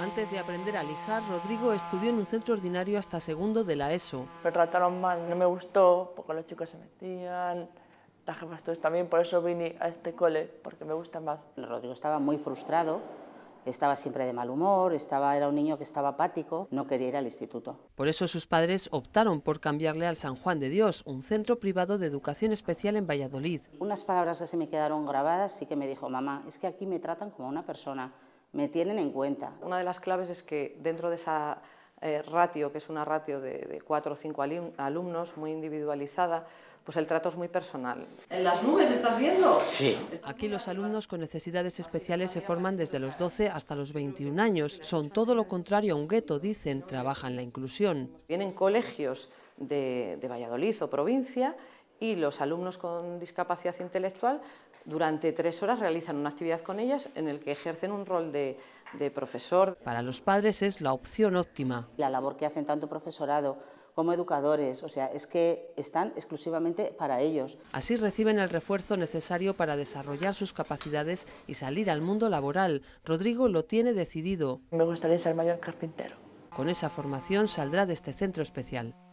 Antes de aprender a lijar, Rodrigo estudió en un centro ordinario hasta segundo de la ESO. Me trataron mal, no me gustó, porque los chicos se metían, las jefas todos también, por eso vine a este cole, porque me gusta más. Rodrigo estaba muy frustrado, estaba siempre de mal humor, estaba, era un niño que estaba apático, no quería ir al instituto. Por eso sus padres optaron por cambiarle al San Juan de Dios, un centro privado de educación especial en Valladolid. Unas palabras que se me quedaron grabadas, y que me dijo, mamá, es que aquí me tratan como una persona me tienen en cuenta. Una de las claves es que dentro de esa eh, ratio, que es una ratio de, cuatro o cinco alumnos, muy individualizada, pues el trato es muy personal. ¿En las nubes estás viendo? Sí. Aquí los alumnos con necesidades especiales se forman desde los 12 hasta los 21 años. Son todo lo contrario a un gueto, dicen, trabajan la inclusión. Vienen colegios de Valladolid o provincia y los alumnos con discapacidad intelectual durante tres horas realizan una actividad con ellas en el que ejercen un rol de, profesor. Para los padres es la opción óptima. La labor que hacen tanto profesorado como educadores, o sea, es que están exclusivamente para ellos. Así reciben el refuerzo necesario para desarrollar sus capacidades y salir al mundo laboral. Rodrigo lo tiene decidido. Me gustaría ser mayor carpintero. Con esa formación saldrá de este centro especial.